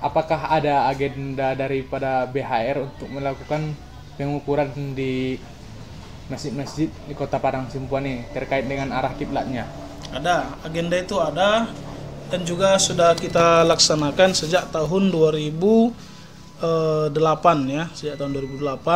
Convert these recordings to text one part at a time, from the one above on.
Apakah ada agenda daripada BHR untuk melakukan pengukuran di masjid-masjid di Kota Padang Simpuan ini terkait dengan arah kiblatnya? Ada, agenda itu ada dan juga sudah kita laksanakan sejak tahun 2008 eh, ya, sejak tahun 2008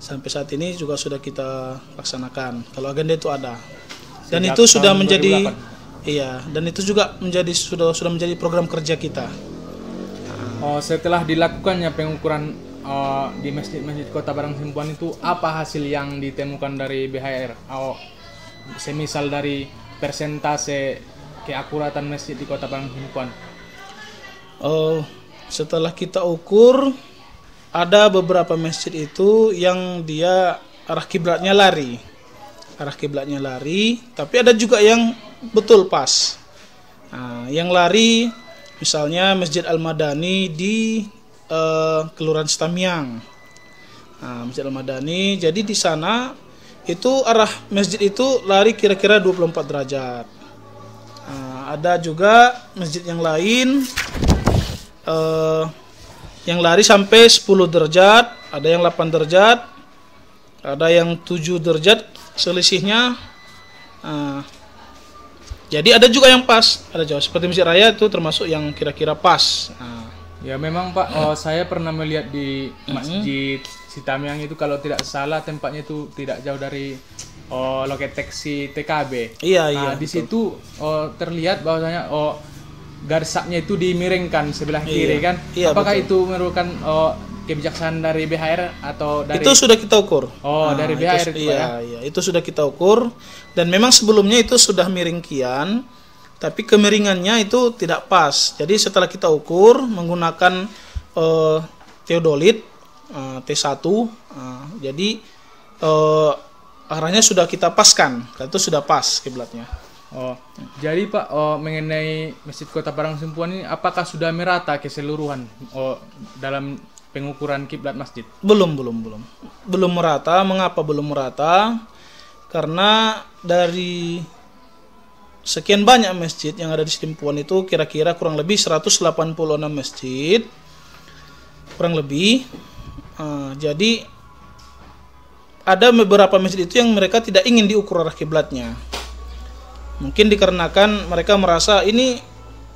sampai saat ini juga sudah kita laksanakan. Kalau agenda itu ada. Dan sejak itu sudah menjadi iya, dan itu juga menjadi sudah sudah menjadi program kerja kita. Oh, setelah dilakukannya pengukuran uh, di masjid-masjid kota Barang Simpuan itu apa hasil yang ditemukan dari BHR? Oh, semisal dari persentase keakuratan masjid di kota Bang Himpuan? Oh, setelah kita ukur ada beberapa masjid itu yang dia arah kiblatnya lari. Arah kiblatnya lari, tapi ada juga yang betul pas. Nah, yang lari misalnya Masjid Al-Madani di uh, Kelurahan Stamiang. Nah, Masjid Al-Madani, jadi di sana itu arah masjid itu lari kira-kira 24 derajat. Nah, ada juga masjid yang lain eh, yang lari sampai 10 derajat, ada yang 8 derajat, ada yang 7 derajat selisihnya. Nah, jadi ada juga yang pas, ada jauh. Seperti masjid raya itu termasuk yang kira-kira pas. Nah, Ya memang Pak, oh, saya pernah melihat di masjid Sitamyang itu kalau tidak salah tempatnya itu tidak jauh dari oh, loket teksi TKB. Iya nah, iya. Di betul. situ oh, terlihat bahwasanya oh garisnya itu dimiringkan sebelah iya, kiri kan. Iya, Apakah betul. itu merupakan oh, kebijaksanaan dari BHR atau dari Itu sudah kita ukur. Oh, nah, dari BHR itu, itu ya? iya, ya. iya, itu sudah kita ukur dan memang sebelumnya itu sudah miring kian tapi kemiringannya itu tidak pas. Jadi setelah kita ukur menggunakan eh, teodolit eh, T1, eh, jadi eh, arahnya sudah kita paskan, itu sudah pas kiblatnya. Oh, jadi Pak oh, mengenai Masjid Kota Parang Sempuan ini apakah sudah merata keseluruhan oh, dalam pengukuran kiblat masjid? Belum, belum, belum. Belum merata. Mengapa belum merata? Karena dari sekian banyak masjid yang ada di Setimpuan itu kira-kira kurang lebih 186 masjid kurang lebih uh, jadi ada beberapa masjid itu yang mereka tidak ingin diukur arah kiblatnya mungkin dikarenakan mereka merasa ini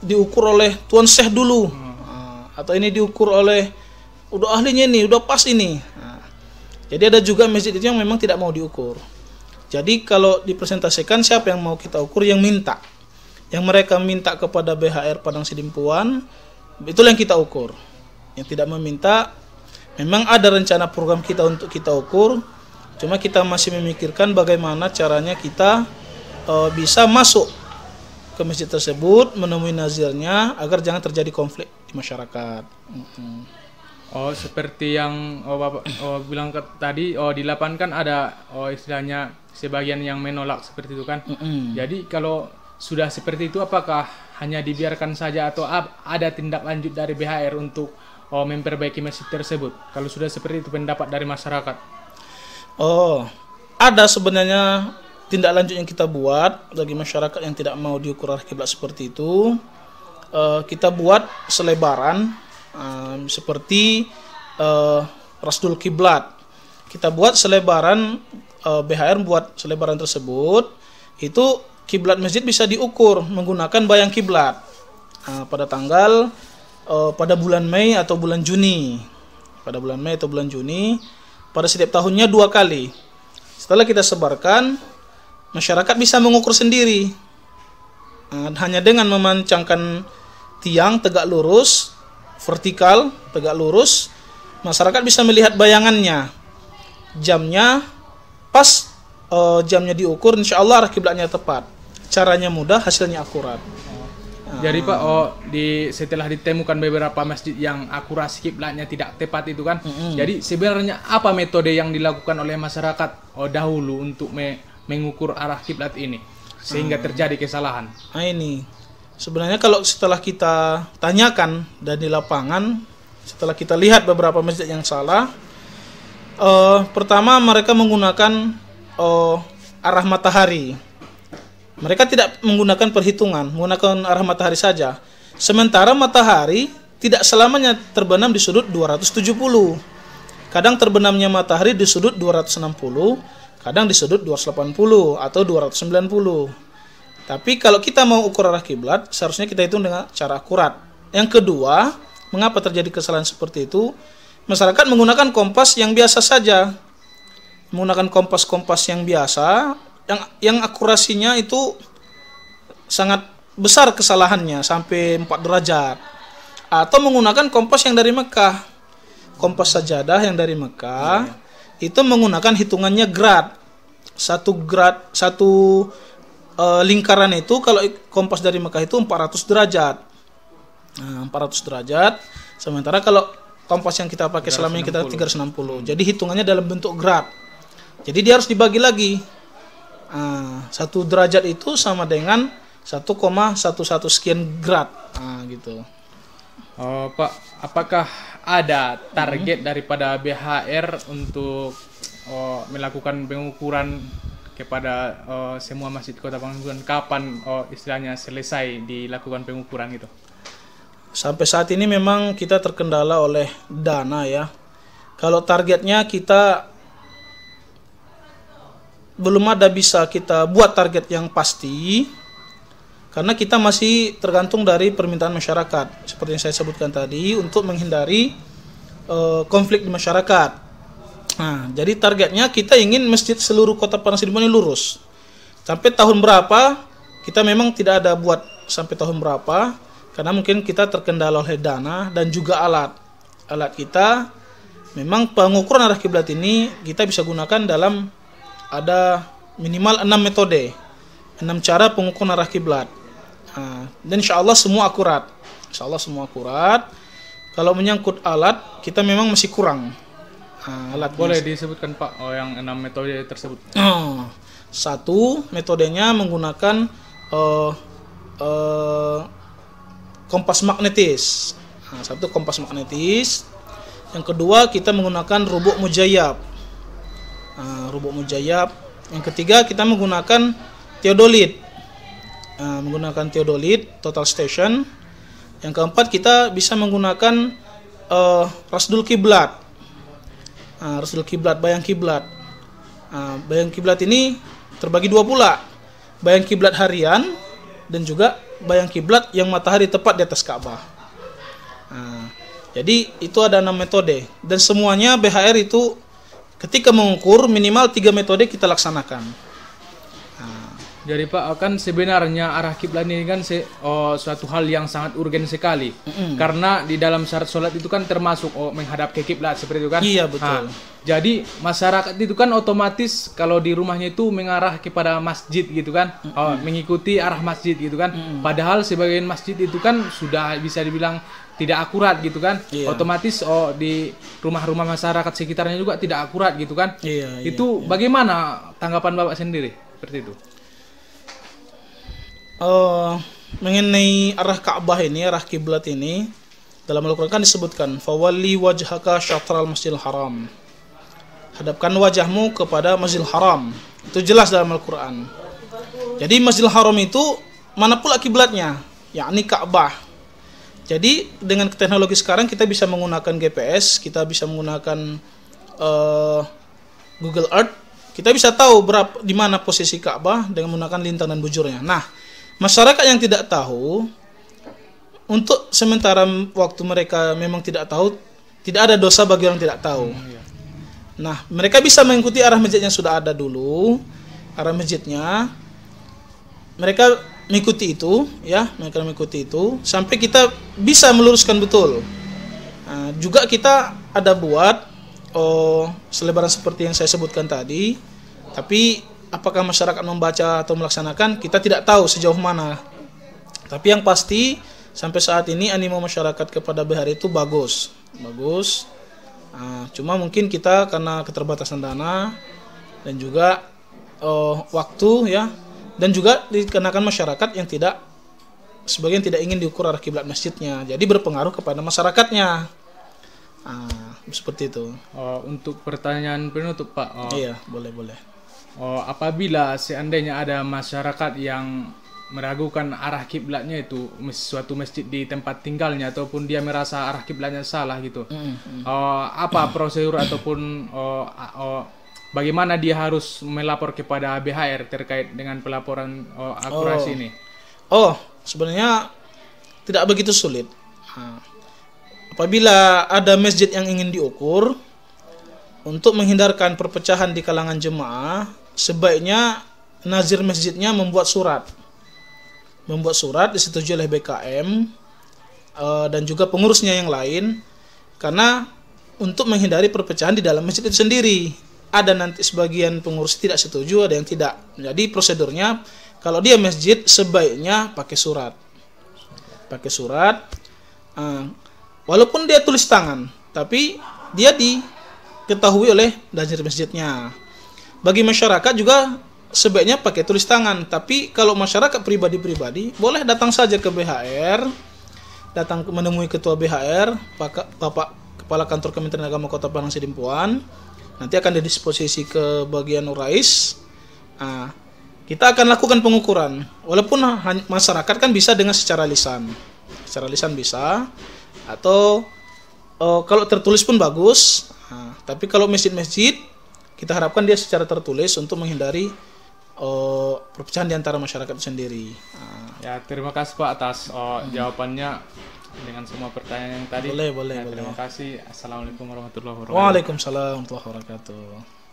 diukur oleh tuan syekh dulu uh, atau ini diukur oleh udah ahlinya ini udah pas ini uh, jadi ada juga masjid itu yang memang tidak mau diukur jadi kalau dipresentasikan siapa yang mau kita ukur yang minta. Yang mereka minta kepada BHR Padang Sidimpuan, itulah yang kita ukur. Yang tidak meminta, memang ada rencana program kita untuk kita ukur, cuma kita masih memikirkan bagaimana caranya kita e, bisa masuk ke masjid tersebut, menemui nazirnya, agar jangan terjadi konflik di masyarakat. Mm -hmm. Oh, seperti yang oh, Bapak oh, bilang ke, tadi, oh di lapangan kan ada oh istilahnya sebagian yang menolak seperti itu kan. Mm -hmm. Jadi kalau sudah seperti itu apakah hanya dibiarkan saja atau ada tindak lanjut dari BHR untuk oh memperbaiki masjid tersebut? Kalau sudah seperti itu pendapat dari masyarakat. Oh, ada sebenarnya tindak lanjut yang kita buat bagi masyarakat yang tidak mau diukur kiblat seperti itu. Eh, kita buat selebaran um, seperti uh, rasdul kiblat kita buat selebaran uh, eh, BHR buat selebaran tersebut itu kiblat masjid bisa diukur menggunakan bayang kiblat nah, pada tanggal uh, pada bulan Mei atau bulan Juni pada bulan Mei atau bulan Juni pada setiap tahunnya dua kali setelah kita sebarkan masyarakat bisa mengukur sendiri nah, hanya dengan memancangkan tiang tegak lurus vertikal, tegak lurus, masyarakat bisa melihat bayangannya. Jamnya pas e, jamnya diukur, insya Allah arah kiblatnya tepat. Caranya mudah, hasilnya akurat. Oh. Jadi Pak, oh di setelah ditemukan beberapa masjid yang akurasi kiblatnya tidak tepat itu kan. Mm -hmm. Jadi sebenarnya apa metode yang dilakukan oleh masyarakat oh dahulu untuk me mengukur arah kiblat ini sehingga ah. terjadi kesalahan? Nah ini Sebenarnya kalau setelah kita tanyakan dan di lapangan, setelah kita lihat beberapa masjid yang salah, uh, pertama mereka menggunakan uh, arah matahari. Mereka tidak menggunakan perhitungan, menggunakan arah matahari saja. Sementara matahari tidak selamanya terbenam di sudut 270. Kadang terbenamnya matahari di sudut 260, kadang di sudut 280 atau 290. Tapi kalau kita mau ukur arah kiblat, seharusnya kita hitung dengan cara akurat. Yang kedua, mengapa terjadi kesalahan seperti itu? Masyarakat menggunakan kompas yang biasa saja. Menggunakan kompas-kompas yang biasa, yang yang akurasinya itu sangat besar kesalahannya sampai 4 derajat. Atau menggunakan kompas yang dari Mekah. Kompas sajadah yang dari Mekah ya. itu menggunakan hitungannya grad. Satu grad, satu uh, lingkaran itu kalau kompas dari Mekah itu 400 derajat. Nah, 400 derajat. Sementara kalau kompas yang kita pakai selama ini kita 360. Jadi hitungannya dalam bentuk grad. Jadi dia harus dibagi lagi. Nah, satu derajat itu sama dengan 1,11 sekian grad. Nah, gitu. Oh, Pak, apakah ada target -hmm. daripada BHR untuk oh, melakukan pengukuran kepada uh, semua masjid Kota Pangandaran kapan uh, istilahnya selesai dilakukan pengukuran itu? Sampai saat ini memang kita terkendala oleh dana ya. Kalau targetnya kita belum ada bisa kita buat target yang pasti karena kita masih tergantung dari permintaan masyarakat seperti yang saya sebutkan tadi untuk menghindari uh, konflik di masyarakat Nah, jadi targetnya kita ingin masjid seluruh kota Parangsiduan ini lurus. Sampai tahun berapa kita memang tidak ada buat sampai tahun berapa karena mungkin kita terkendala oleh dana dan juga alat. Alat kita memang pengukuran arah kiblat ini kita bisa gunakan dalam ada minimal 6 metode, 6 cara pengukuran arah kiblat. Nah, dan insya Allah semua akurat. Insya Allah semua akurat. Kalau menyangkut alat, kita memang masih kurang alat boleh ini. disebutkan pak oh yang enam metode tersebut ah, satu metodenya menggunakan uh, uh, kompas magnetis nah, satu kompas magnetis yang kedua kita menggunakan rubuk mujayab nah, rubuk mujayab yang ketiga kita menggunakan teodolit nah, menggunakan teodolit total station yang keempat kita bisa menggunakan uh, eh, rasdul kiblat uh, Rasul kiblat, bayang kiblat. Uh, bayang kiblat ini terbagi dua pula, bayang kiblat harian dan juga bayang kiblat yang matahari tepat di atas Ka'bah. Uh, jadi itu ada enam metode dan semuanya BHR itu ketika mengukur minimal tiga metode kita laksanakan. Jadi Pak kan sebenarnya arah kiblat ini kan se, oh, suatu hal yang sangat urgen sekali mm-hmm. karena di dalam syarat sholat itu kan termasuk oh, menghadap ke kiblat seperti itu kan. Iya betul. Ha, jadi masyarakat itu kan otomatis kalau di rumahnya itu mengarah kepada masjid gitu kan, mm-hmm. oh, mengikuti arah masjid gitu kan. Mm-hmm. Padahal sebagian masjid itu kan sudah bisa dibilang tidak akurat gitu kan iya. otomatis oh di rumah-rumah masyarakat sekitarnya juga tidak akurat gitu kan iya, iya itu iya, bagaimana tanggapan bapak sendiri seperti itu Eh, mengenai arah Ka'bah ini, arah kiblat ini dalam Al-Qur'an kan disebutkan fawalli wajhaka syatral masjidil haram. Hadapkan wajahmu kepada Masjidil Haram. Itu jelas dalam Al-Qur'an. Jadi Masjidil Haram itu mana pula kiblatnya, yakni Ka'bah. Jadi dengan teknologi sekarang kita bisa menggunakan GPS, kita bisa menggunakan uh, Google Earth, kita bisa tahu berapa di mana posisi Ka'bah dengan menggunakan lintang dan bujurnya. Nah, masyarakat yang tidak tahu untuk sementara waktu mereka memang tidak tahu tidak ada dosa bagi orang tidak tahu. Hmm, iya. Nah, mereka bisa mengikuti arah masjid yang sudah ada dulu, arah masjidnya. Mereka mengikuti itu, ya, mereka mengikuti itu sampai kita bisa meluruskan betul. Nah, juga kita ada buat oh selebaran seperti yang saya sebutkan tadi, tapi apakah masyarakat membaca atau melaksanakan kita tidak tahu sejauh mana. Tapi yang pasti sampai saat ini animo masyarakat kepada BHR itu bagus, bagus. Nah, cuma mungkin kita karena keterbatasan dana dan juga uh, waktu ya, dan juga dikenakan masyarakat yang tidak sebagian tidak ingin diukur arah kiblat masjidnya, jadi berpengaruh kepada masyarakatnya. Nah, seperti itu. Oh, untuk pertanyaan penutup Pak. Oh. Iya, boleh boleh oh, apabila seandainya ada masyarakat yang meragukan arah kiblatnya itu suatu masjid di tempat tinggalnya ataupun dia merasa arah kiblatnya salah gitu mm, -hmm. oh, apa prosedur ataupun oh, oh, bagaimana dia harus melapor kepada BHR terkait dengan pelaporan oh, akurasi oh. ini oh sebenarnya tidak begitu sulit apabila ada masjid yang ingin diukur untuk menghindarkan perpecahan di kalangan jemaah sebaiknya nazir masjidnya membuat surat membuat surat disetujui oleh BKM eh, dan juga pengurusnya yang lain karena untuk menghindari perpecahan di dalam masjid itu sendiri ada nanti sebagian pengurus tidak setuju ada yang tidak jadi prosedurnya kalau dia masjid sebaiknya pakai surat pakai surat eh, walaupun dia tulis tangan tapi dia diketahui oleh nazir masjidnya bagi masyarakat juga sebaiknya pakai tulis tangan. Tapi kalau masyarakat pribadi-pribadi boleh datang saja ke BHR, datang menemui ketua BHR, Bapak Kepala Kantor Kementerian Agama Kota Padang Sidimpuan. Nanti akan didisposisi ke bagian Urais. Nah, kita akan lakukan pengukuran. Walaupun masyarakat kan bisa dengan secara lisan. Secara lisan bisa atau oh, kalau tertulis pun bagus. Nah, tapi kalau masjid-masjid kita harapkan dia secara tertulis untuk menghindari uh, perpecahan di antara masyarakat sendiri. Uh. Ya, terima kasih Pak atas uh, hmm. jawabannya dengan semua pertanyaan yang tadi. Boleh, boleh, nah, boleh. Terima kasih. Assalamualaikum warahmatullahi wabarakatuh. Waalaikumsalam warahmatullahi wabarakatuh.